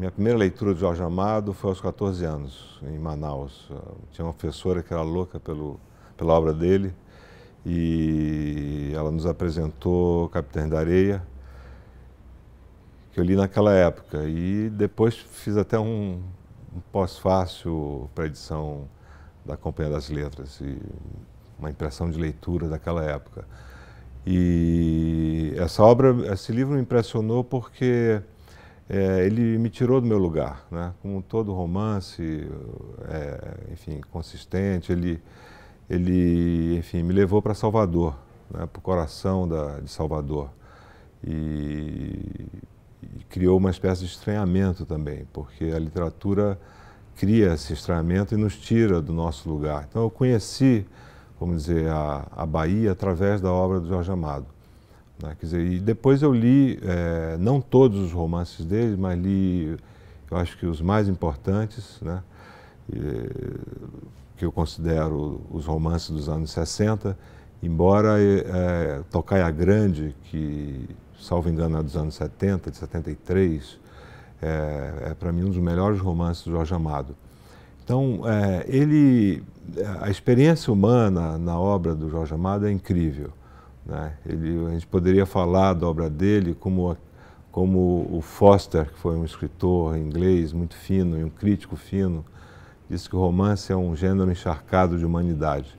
minha primeira leitura de Jorge Amado foi aos 14 anos, em Manaus. Tinha uma professora que era louca pelo, pela obra dele e ela nos apresentou Capitães da Areia, que eu li naquela época. E depois fiz até um, um pós-fácil para edição da Companhia das Letras, e uma impressão de leitura daquela época. E essa obra, esse livro me impressionou porque é, ele me tirou do meu lugar, né? Como todo romance, é, enfim, consistente, ele, ele, enfim, me levou para Salvador, né? Para o coração da, de Salvador e, e criou uma espécie de estranhamento também, porque a literatura cria esse estranhamento e nos tira do nosso lugar. Então eu conheci, vamos dizer, a, a Bahia através da obra do Jorge Amado. Né? Quer dizer, e depois eu li, é, não todos os romances dele, mas li, eu acho que os mais importantes, né? E, que eu considero os romances dos anos 60, embora é, Tocaia Grande, que, salvo engano, é dos anos 70, de 73, é, é para mim um dos melhores romances do Jorge Amado. Então, é, ele, a experiência humana na obra do Jorge Amado é incrível. Né? Ele, a gente poderia falar da obra dele como, como o Foster, que foi um escritor inglês muito fino e um crítico fino, disse que o romance é um gênero encharcado de humanidade.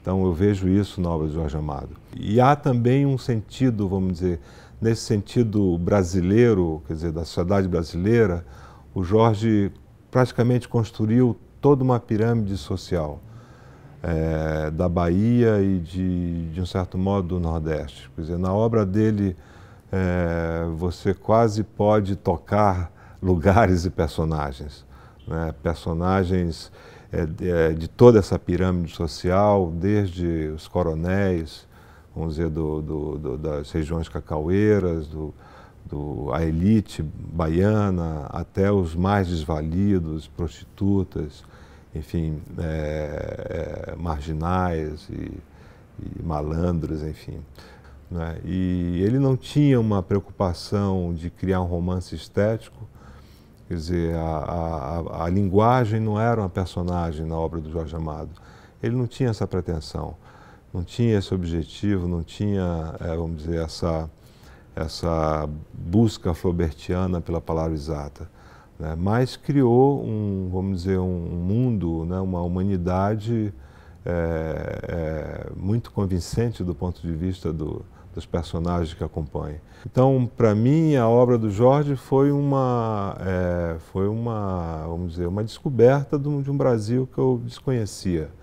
Então eu vejo isso na obra de Jorge Amado. E há também um sentido, vamos dizer, nesse sentido brasileiro, quer dizer, da sociedade brasileira, o Jorge praticamente construiu toda uma pirâmide social é, da Bahia e, de, de um certo modo, do Nordeste. Quer dizer, na obra dele, é, você quase pode tocar lugares e personagens. Né? Personagens é, de toda essa pirâmide social, desde os coronéis, vamos dizer, do, do, do, das regiões cacaueiras, do, a elite baiana até os mais desvalidos, prostitutas, enfim, é, é, marginais e, e, malandros, enfim. Né? E ele não tinha uma preocupação de criar um romance estético, quer dizer, a, a, a linguagem não era uma personagem na obra do Jorge Amado. Ele não tinha essa pretensão, não tinha esse objetivo, não tinha, é, vamos dizer, essa, essa busca flaubertiana pela palavra exata né? mas criou um, vamos dizer, um mundo, né? uma humanidade é, é, muito convincente do ponto de vista do, dos personagens que acompanham. Então, para mim, a obra do Jorge foi uma, é, foi uma, vamos dizer, uma descoberta de um, de um Brasil que eu desconhecia.